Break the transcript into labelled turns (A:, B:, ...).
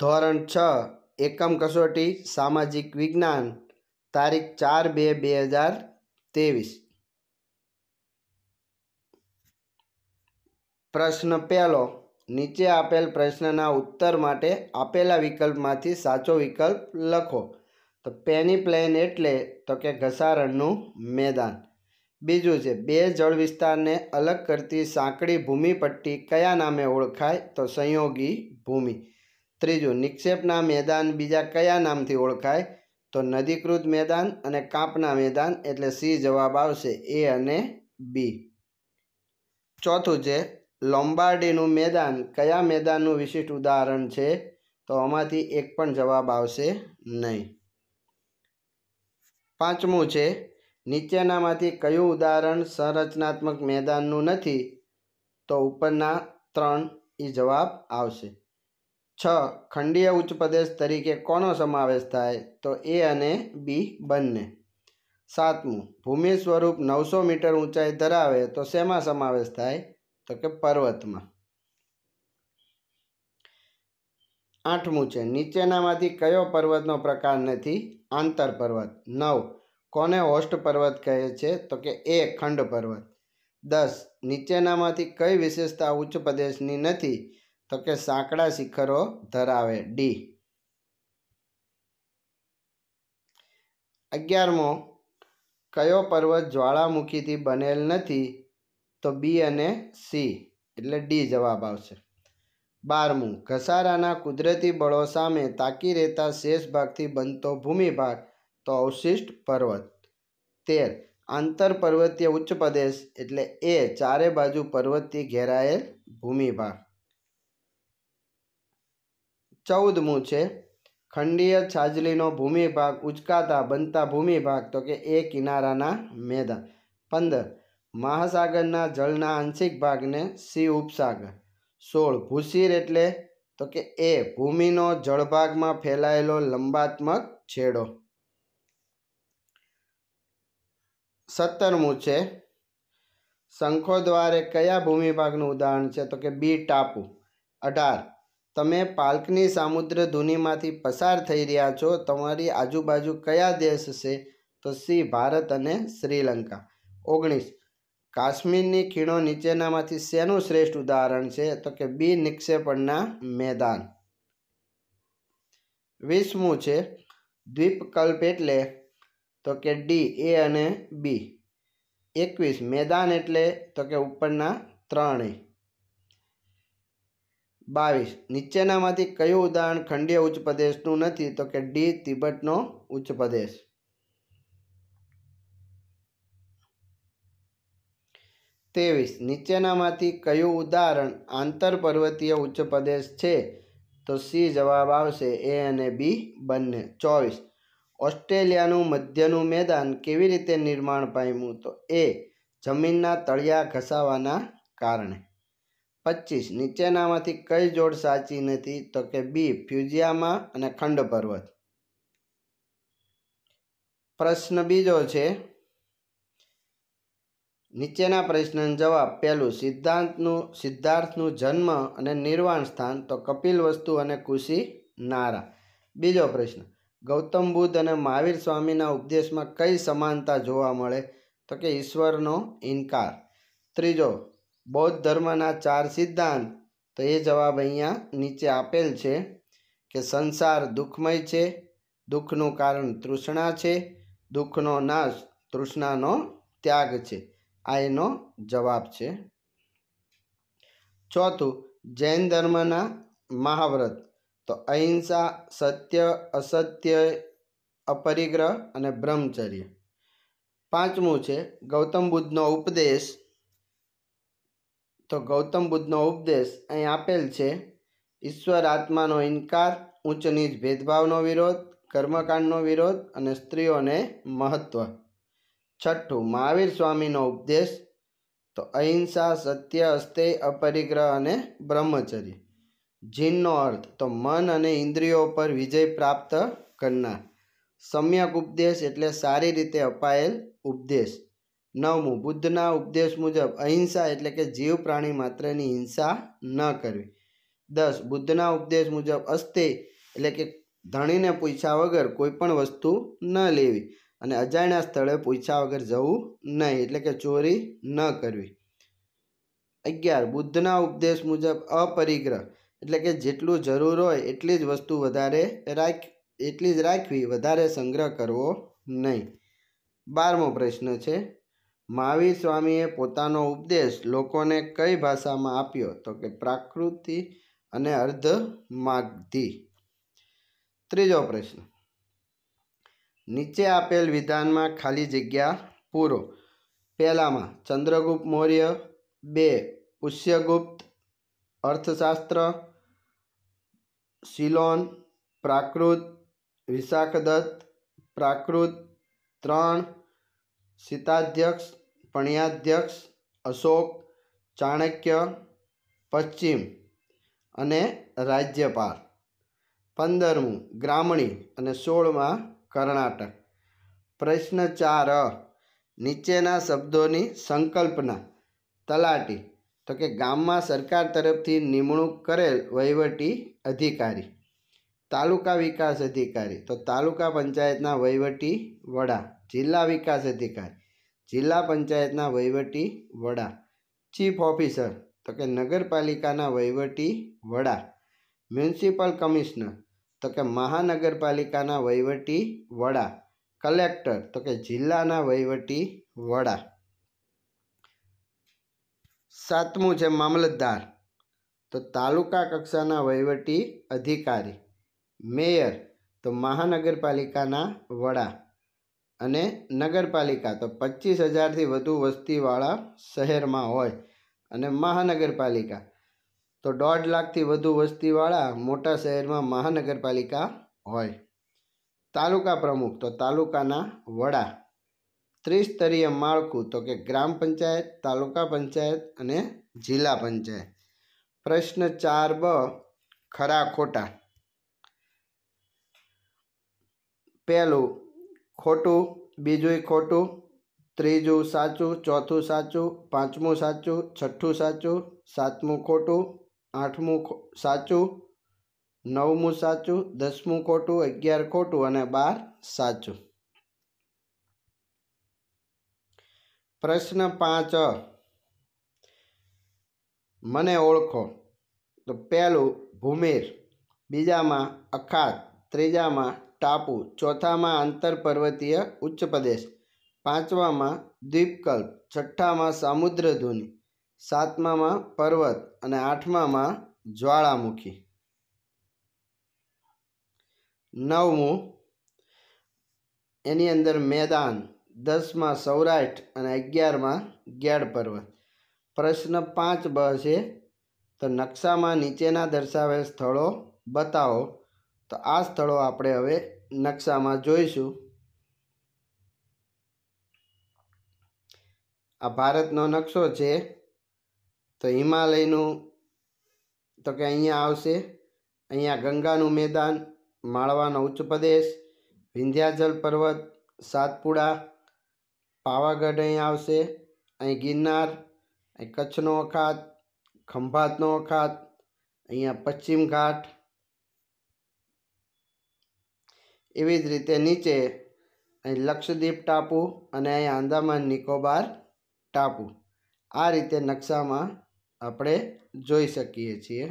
A: ધોરણ છ એકમ કસોટી સામાજિક વિજ્ઞાન તારીખ ચાર બે બે હજાર ત્રેવીસ પ્રશ્ન પહેલો નીચે આપેલ પ્રશ્નના ઉત્તર માટે આપેલા વિકલ્પમાંથી સાચો વિકલ્પ લખો તો પેની પ્લેન એટલે તો કે ઘસારણનું મેદાન બીજું છે બે જળ વિસ્તારને અલગ કરતી સાંકડી ભૂમિપટ્ટી કયા નામે ઓળખાય તો સંયોગી ભૂમિ ત્રીજું નિક્ષેપના મેદાન બીજા કયા નામથી ઓળખાય તો નદીકૃત મેદાન અને કાંપના મેદાન એટલે સી જવાબ આવશે એ અને બી ચોથું છે લોમ્બાર્ડીનું મેદાન કયા મેદાનનું વિશિષ્ટ ઉદાહરણ છે તો આમાંથી એક પણ જવાબ આવશે નહીં પાંચમું છે નીચેનામાંથી કયું ઉદાહરણ સંરચનાત્મક મેદાનનું નથી તો ઉપરના ત્રણ એ જવાબ આવશે છ ખંડીય ઉચ્ચ પ્રદેશ તરીકે કોનો સમાવેશ થાય તો એ અને બી બંને સાતમું ભૂમિ સ્વરૂપ નવસો મીટર ઊંચાઈ ધરાવે તો શેમાં સમાવેશ થાય તો કે પર્વતમાં આઠમું છે નીચેનામાંથી કયો પર્વતનો પ્રકાર નથી આંતર પર્વત નવ કોને હોસ્ટ પર્વત કહે છે તો કે એ ખંડ પર્વત દસ નીચેનામાંથી કઈ વિશેષતા ઉચ્ચ પ્રદેશની નથી તો કે સાંકડા શિખરો ધરાવે ડી અગિયારમો કયો પર્વત જ્વાળામુખીથી બનેલ નથી તો બી અને સી એટલે ડી જવાબ આવશે બારમું ઘસારાના કુદરતી બળો સામે તાકી રહેતા શેષ ભાગથી બનતો ભૂમિભાગ તો અવશિષ્ટ પર્વત તેર આંતર પર્વતીય ઉચ્ચ પ્રદેશ એટલે એ ચારે બાજુ પર્વતથી ઘેરાયેલ ભૂમિભાગ ચૌદમું છે ખંડીય છાજલીનો ભૂમિભાગ ઉચકાતા બનતા ભૂમિભાગ તો કે એ કિનારાના મેદાન પંદર મહાસાગરના જળના આંશિક ભાગને સી ઉપસાગર સોળ ભૂસીર એટલે તો કે એ ભૂમિનો જળભાગમાં ફેલાયેલો લંબાત્મક છેડો સત્તરમું છે શંખો દ્વારે કયા ભૂમિભાગનું ઉદાહરણ છે તો કે બી ટાપુ અઢાર તમે પાલ્કની સામુદ્ર ધૂનીમાંથી પસાર થઈ રહ્યા છો તમારી આજુબાજુ કયા દેશ છે તો સી ભારત અને શ્રીલંકા ઓગણીસ કાશ્મીરની ખીણો નીચેનામાંથી શેનું શ્રેષ્ઠ ઉદાહરણ છે તો કે બી નિક્ષેપણના મેદાન વીસમું છે દ્વીપકલ્પ એટલે તો કે ડી એ અને બી એકવીસ મેદાન એટલે તો કે ઉપરના ત્રણેય બાવીસ નીચેનામાંથી કયું ઉદાહરણ ખંડીય ઉચ્ચ પ્રદેશનું નથી તો કે ડી તિબેટનો ઉચ્ચ પ્રદેશ ત્રેવીસ નીચેનામાંથી કયું ઉદાહરણ આંતરપર્વતીય ઉચ્ચ પ્રદેશ છે તો સી જવાબ આવશે એ અને બી બંને ચોવીસ ઓસ્ટ્રેલિયાનું મધ્યનું મેદાન કેવી રીતે નિર્માણ પામ્યું તો એ જમીનના તળિયા ઘસાવાના કારણે પચીસ નીચેનામાંથી કઈ જોડ સાચી નથી તો કે બી ફ્યુઝિયામાં અને ખંડ પર્વત પ્રશ્ન બીજો છે નીચેના પ્રશ્નનો જવાબ પહેલું સિદ્ધાંતનું સિદ્ધાર્થનું જન્મ અને નિર્વાણ સ્થાન તો કપિલ વસ્તુ અને કુશી નારા બીજો પ્રશ્ન ગૌતમ બુદ્ધ અને મહાવીર સ્વામીના ઉપદેશમાં કઈ સમાનતા જોવા મળે તો કે ઈશ્વરનો ઇનકાર ત્રીજો બૌદ્ધ ધર્મના ચાર સિદ્ધાંત તો એ જવાબ અહીંયા નીચે આપેલ છે કે સંસાર દુઃખમય છે દુઃખનું કારણ તૃષ્ણા છે દુઃખનો નાશ તૃષ્ણાનો ત્યાગ છે આ એનો જવાબ છે ચોથું જૈન ધર્મના મહાવ્રત તો અહિંસા સત્ય અસત્ય અપરિગ્રહ અને બ્રહ્મચર્ય પાંચમું છે ગૌતમ બુદ્ધનો ઉપદેશ તો ગૌતમ બુદ્ધનો ઉપદેશ અહીં આપેલ છે ઈશ્વર આત્માનો ઇનકાર ઉચ્ચ નીચ ભેદભાવનો વિરોધ કર્મકાંડનો વિરોધ અને સ્ત્રીઓને મહત્ત્વ છઠ્ઠું મહાવીર સ્વામીનો ઉપદેશ તો અહિંસા સત્ય અસ્તેય અપરિગ્રહ અને બ્રહ્મચર્ય જીનનો અર્થ તો મન અને ઇન્દ્રિયો પર વિજય પ્રાપ્ત કરનાર સમ્યક ઉપદેશ એટલે સારી રીતે અપાયેલ ઉપદેશ નવમું બુદ્ધના ઉપદેશ મુજબ અહિંસા એટલે કે જીવ પ્રાણી માત્રની હિંસા ન કરવી દસ બુદ્ધના ઉપદેશ મુજબ અસ્તે એટલે કે ધણીને પૂછ્યા વગર કોઈ પણ વસ્તુ ન લેવી અને અજાણ્યા સ્થળે પૂછ્યા વગર જવું નહીં એટલે કે ચોરી ન કરવી અગિયાર બુદ્ધના ઉપદેશ મુજબ અપરિગ્રહ એટલે કે જેટલું જરૂર હોય એટલી જ વસ્તુ વધારે રાખ એટલી જ રાખવી વધારે સંગ્રહ કરવો નહીં બારમો પ્રશ્ન છે મહાવીર સ્વામીએ પોતાનો ઉપદેશ લોકોને કઈ ભાષામાં આપ્યો તો કે પ્રાકૃતિ અને અર્ધ માગધી ત્રીજો પ્રશ્ન નીચે આપેલ વિધાનમાં ખાલી જગ્યા પૂરો પહેલામાં ચંદ્રગુપ્ત મૌર્ય બે પુષ્યગુપ્ત અર્થશાસ્ત્ર શિલોન પ્રાકૃત વિશાખદત્ત પ્રાકૃત ત્રણ સીતાધ્યક્ષ પણિયાધ્યક્ષ અશોક ચાણક્ય પશ્ચિમ અને રાજ્યપાલ પંદરમું ગ્રામણી અને સોળમાં કર્ણાટક પ્રશ્ન ચાર નીચેના શબ્દોની સંકલ્પના તલાટી તો કે ગામમાં સરકાર તરફથી નિમણૂક કરેલ વહીવટી અધિકારી તાલુકા વિકાસ અધિકારી તો તાલુકા પંચાયતના વહીવટી વડા જિલ્લા વિકાસ અધિકારી જિલ્લા પંચાયતના વહીવટી વડા ચીફ ઓફિસર તો કે નગરપાલિકાના વહીવટી વડા મ્યુનિસિપલ કમિશનર તો કે મહાનગરપાલિકાના વહીવટી વડા કલેક્ટર તો કે જિલ્લાના વહીવટી વડા સાતમું છે મામલતદાર તો તાલુકા કક્ષાના વહીવટી અધિકારી મેયર તો મહાનગરપાલિકાના વડા અને નગરપાલિકા તો પચીસ હજારથી વધુ વસ્તીવાળા શહેરમાં હોય અને મહાનગરપાલિકા તો દોઢ લાખથી વધુ વસ્તીવાળા મોટા શહેરમાં મહાનગરપાલિકા હોય તાલુકા પ્રમુખ તો તાલુકાના વડા ત્રિસ્તરીય માળખું તો કે ગ્રામ પંચાયત તાલુકા પંચાયત અને જિલ્લા પંચાયત પ્રશ્ન ચાર બ ખરા ખોટા પહેલું ખોટું બીજુંય ખોટું ત્રીજું સાચું ચોથું સાચું પાંચમું સાચું છઠ્ઠું સાચું સાતમું ખોટું આઠમું સાચું નવમું સાચું દસમું ખોટું અગિયાર ખોટું અને બાર સાચું પ્રશ્ન પાંચ મને ઓળખો તો પહેલું ભૂમેર બીજામાં અખાત ત્રીજામાં ટાપુ ચોથામાં આંતરપર્વતીય ઉચ્ચપ્રદેશ પાંચમામાં દ્વીપકલ્પ છઠ્ઠામાં સામુદ્રધુની સાતમામાં પર્વત અને આઠમામાં જ્વાળામુખી નવમું એની અંદર મેદાન દસમાં સૌરાષ્ટ્ર અને અગિયારમાં ગેડ પર્વત પ્રશ્ન પાંચ બ છે તો નકશામાં નીચેના દર્શાવેલ સ્થળો બતાવો તો આ સ્થળો આપણે હવે નકશામાં જોઈશું આ ભારતનો નકશો છે તો હિમાલયનું તો કે અહીંયા આવશે અહીંયા ગંગાનું મેદાન માળવાનો ઉચ્ચ પ્રદેશ વિંધ્યાચલ પર્વત સાતપુડા પાવાગઢ અહીં આવશે અહીં ગિરનાર અહીં કચ્છનો અખાત ખંભાતનો અખાત અહીંયા પશ્ચિમ ઘાટ એવી જ રીતે નીચે અહીં લક્ષદ્વીપ ટાપુ અને અહીં આંદામાન નિકોબાર ટાપુ આ રીતે નકશામાં આપણે જોઈ શકીએ છીએ